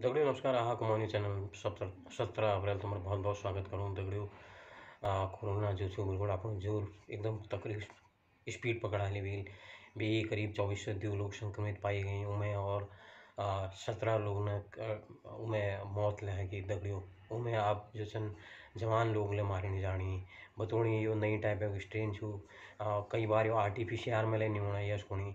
दगड़ियों नमस्कार आहा कुमानी चैनल सत्रह सत्रह अप्रैल तुम्हारा बहुत बहुत स्वागत करूँ दगड़ियों कोरोना जो बिल्कुल आप जो एकदम तकलीफ स्पीड पकड़ा ली भी करीब चौबीस सौ दो लोग संक्रमित पाए गए उनमें और सत्रह लोग ने उनमें मौत लगी दगड़ियों उनमें आप जो छन जवान लोग ले मारे नहीं जानी बतौनी यो नई टाइप है स्ट्रेन छू कई बार यो आर्टिफिशियल में ले नहीं होना यश कोनी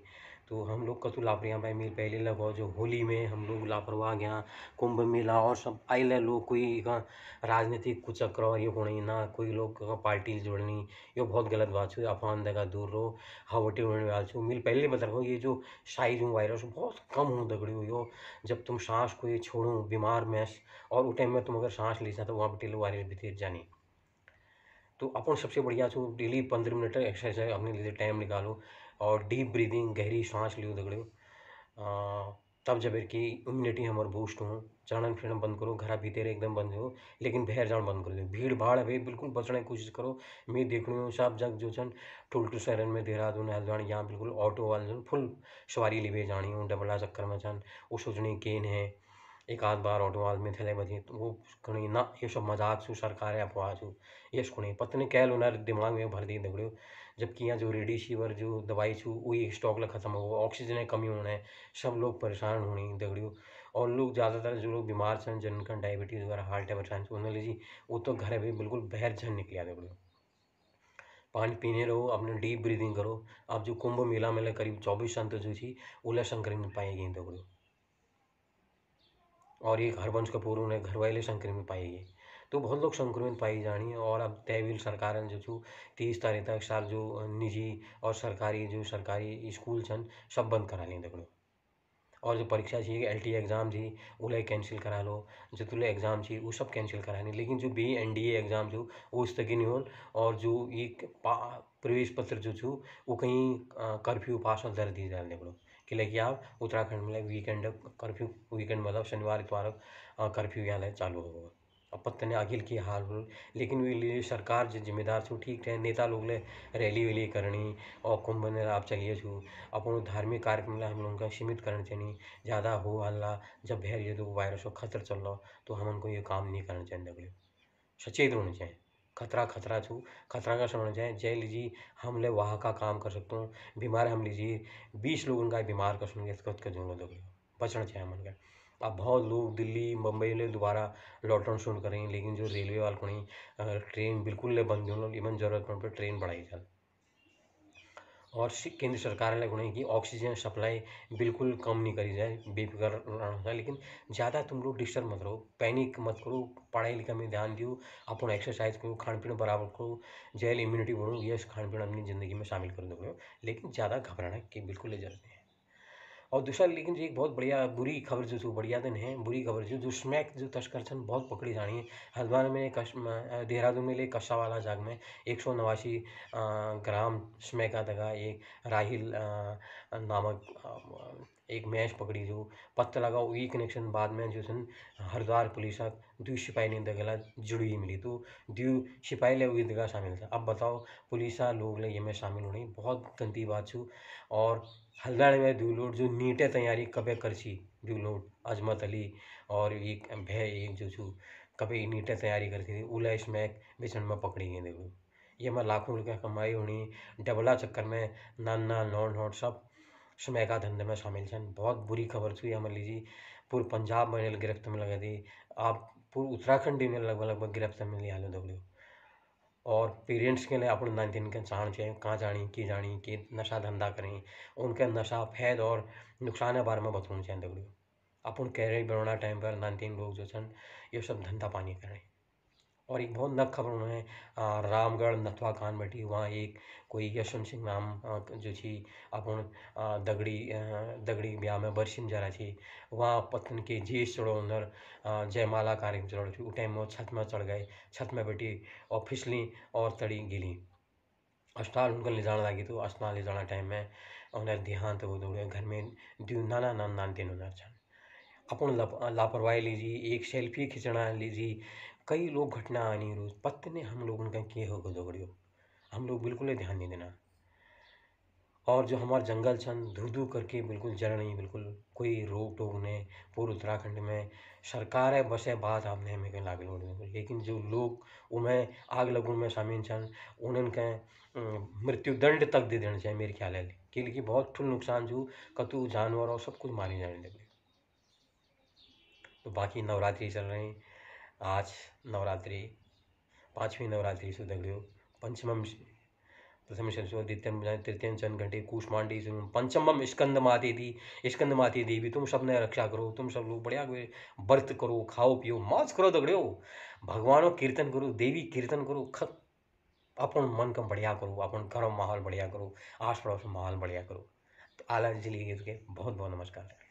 तो हम लोग कसू लापरियाँ भाई मेरी पहले लगाओ जो होली में हम लोग लापरवाह गया कुंभ मेला और सब आई आयल लोग कोई राजनीतिक कुचक्र ये ये नहीं ना कोई लोग पार्टी जोड़नी ये बहुत गलत बात है अफवान दगा दूर रहो हवटे उड़ने वाल छो मेरी पहले बता रहा ये जो साइज हूँ वायरस बहुत कम हूँ दगड़ी हुई हो जब तुम सांस को ये छोड़ो बीमार मैश और उस टाइम में तुम अगर सांस ले तो वहाँ पर टेलो वायरस भी जानी तो अपन सबसे बढ़िया छो डेली पंद्रह मिनट एक्सरसाइज अपने लिए टाइम निकालो और डीप ब्रीदिंग गहरी सांस लियो दगड़ियों तब जब कि इम्यूनिटी हमर बूस्ट हो चढ़न फिरन बंद करो घर भीतर एकदम बंद हो लेकिन बहर जान बंद कर दो भीड़ भाड़ अभी बिल्कुल बचने की कोशिश करो मैं देख रही हूँ सब जग जो छन टुल टू शहर में देहरादून हल्द्वानी यहाँ बिल्कुल ऑटो वाले फुल सवारी लिबे जानी हूँ डबला चक्कर में छन वो सोचने केन है એકાદ બાર અઢવાલ મિથિલે तो वो ઘણી ना ये सब मजाक छू सरकार अफवाह छू ये कुणी पत्नी कैल उन्हें दिमाग में भर दी दगड़ियो जबकि यहाँ जो रेडिशीवर जो दवाई छू वही स्टॉक लग खत्म हो ऑक्सीजन की कमी होने सब लोग परेशान होने दगड़ियो और लोग ज़्यादातर जो लोग बीमार छन जिनका डायबिटीज़ वगैरह हार्ट अटैक छन उन्होंने लीजिए वो तो घर भी बिल्कुल बहर झन निकलिया दगड़ियो पानी पीने रहो अपने डीप ब्रीदिंग करो आप जो कुंभ मेला मेला करीब चौबीस संत जो थी उला संक्रमित पाएगी दगड़ियों और एक वंश कपूर उन्हें वाले संक्रमित पाए गए तो बहुत लोग संक्रमित पाई जानी है और अब तहवील सरकार जो छू तीस तारीख तक साल जो निजी और सरकारी जो सरकारी स्कूल छन सब बंद करा लें देखो और जो परीक्षा थी एल टी एग्ज़ाम थी उन्हें कैंसिल करा लो जो तुले एग्ज़ाम थी वो सब कैंसिल लें लेकिन जो बी एन डी एग्ज़ाम छू वो स्थगित नहीं हो और जो ये प्रवेश पत्र जो छू वो कहीं कर्फ्यू पास और दर दी जाने देखो कि लेके आप उत्तराखंड में वीकेंड कर्फ्यू वीकेंड मतलब शनिवार इतवार कर्फ्यू यहाँ चालू होगा अब पत्ते ने अखिल की हार बोल लेकिन वे सरकार जो जिम्मेदार छू ठीक है नेता लोग ले रैली वैली करनी और कुंभ ने आप चलिए छू अपन धार्मिक कार्यक्रम ला हम लोगों का सीमित करना चाहिए ज़्यादा हो हल्ला जब भैर ये दो तो वायरस का खतर चल रहा तो हम उनको ये काम नहीं करना चाहिए सचेत होना चाहिए खतरा खतरा छू खतरा का समझ जाए जय लीजिए हम ले वहाँ का काम कर सकते हो बीमार हम लीजिए बीस लोग उनका बीमार कर सुन खुद का जोड़ो लोग बचना चाहिए हम उनका अब बहुत लोग दिल्ली मुंबई ले दोबारा लॉकडाउन शुरू करें लेकिन जो रेलवे वाले को नहीं ट्रेन बिल्कुल ले बंद हो इवन जरूरत पड़ पर ट्रेन बढ़ाई जाए और केंद्र सरकार ने गुणाई ऑक्सीजन सप्लाई बिल्कुल कम नहीं करी जाए बेफिक्र रहना लेकिन ज़्यादा तुम लोग डिस्टर्ब मत करो पैनिक मत करो पढ़ाई लिखाई में ध्यान दियो अपन एक्सरसाइज करो खान पीन बराबर करो जेल इम्यूनिटी बढ़ो यस खान पीन अपनी ज़िंदगी में शामिल कर दो लेकिन ज़्यादा घबराना की बिल्कुल जरूरत है और दूसरा लेकिन जो एक बहुत बढ़िया बुरी खबर जो थी बढ़िया दिन है बुरी खबर जो जो स्मैक जो तस्कर छन बहुत पकड़ी जानी है हरिद्वार में कश देहरादून में ले कशावाला जाग में एक सौ नवासी ग्राम स्मैक दगा एक राहिल नामक एक मैच पकड़ी जो पत्ता लगा वही कनेक्शन बाद में जो सन हरिद्वार पुलिस दू सिपाही ने दगला जुड़ी मिली तो दू सिपाही ले वही दगा शामिल था अब बताओ पुलिस लोग ले ये में शामिल होने बहुत गंदी बात छू और में दूलोट जो नीटे तैयारी कबे करसी दूलोट अजमत अली और एक भय एक जो छू कभी नीटे तैयारी करती थी उला स्मैक बेचण में पकड़ी गई देखो ये मैं लाखों रुपया कमाई होनी डबला चक्कर में नाना नॉन नोट सब स्मैका धंधे में शामिल छन बहुत बुरी खबर छू हमारे लीजिए पूरे पंजाब में गिरफ्त में लगे थी आप पूरे उत्तराखंड में लगभग लगभग गिरफ्त में लिया दौड़ो और पेरेंट्स के लिए अपने नाइन दिन के चाण चाहिए कहाँ जानी की जानी की नशा धंधा करें उनके नशा फैद और नुकसान के बारे में बतानी चाहिए दगड़ियों अपन कैरियर रहे टाइम पर दिन लोग जो ये सब धंधा पानी करें और एक बहुत नक खबर उन्होंने रामगढ़ नथवा खान बैठी वहाँ एक कोई यशवंत सिंह नाम जो थी अपन दगड़ी दगड़ी ब्याह में बरसिन जरा थी वहाँ पतन के जेस चढ़ो उन्हर जयमाला कार्यक्रम चढ़ो थी उस टाइम वो छत में चढ़ गए छत में बैठी और फिसली और तड़ी गिली अस्पताल उनको ले जाना लगी तो अस्पताल ले जाना टाइम में उन्हें देहांत हो दौड़े घर में दू नाना नान नानते उन्हें अपन लापरवाही लीजिए एक सेल्फी खींचना लीजिए कई लोग घटना आ रही रोज पत्नी हम लोगों का के हो गो हम लोग बिल्कुल ही ध्यान नहीं देना और जो हमारे जंगल छन धू धू करके बिल्कुल जड़ नहीं बिल्कुल कोई रोक टोक ने पूरे उत्तराखंड में सरकार है बस है बात आपने हमें कहीं लागू लेकिन जो लोग उन्हें आग लगन में शामिल छन उन्हें कहें मृत्युदंड तक दे देना चाहिए मेरे ख्याल है क्योंकि बहुत ठुल नुकसान जो कतु जानवर और सब कुछ मारे जाने लगे तो बाकी नवरात्रि चल रहे हैं आज नवरात्रि पांचवी नवरात्रि सुदग्यो पंचमम प्रथम तृतीय चंद घंटे कुशमांडी कूष्मांडी पंचमम स्कंद माते दी स्कंद माते देवी तुम सब ने रक्षा करो तुम सब लोग बढ़िया व्रत करो खाओ पियो मौज करो दगड़ियो भगवानों कीर्तन करो देवी कीर्तन करो ख अपन मन का बढ़िया करो अपन घर माहौल बढ़िया करो आस पड़ोस माहौल बढ़िया करो तो आला जी के बहुत बहुत नमस्कार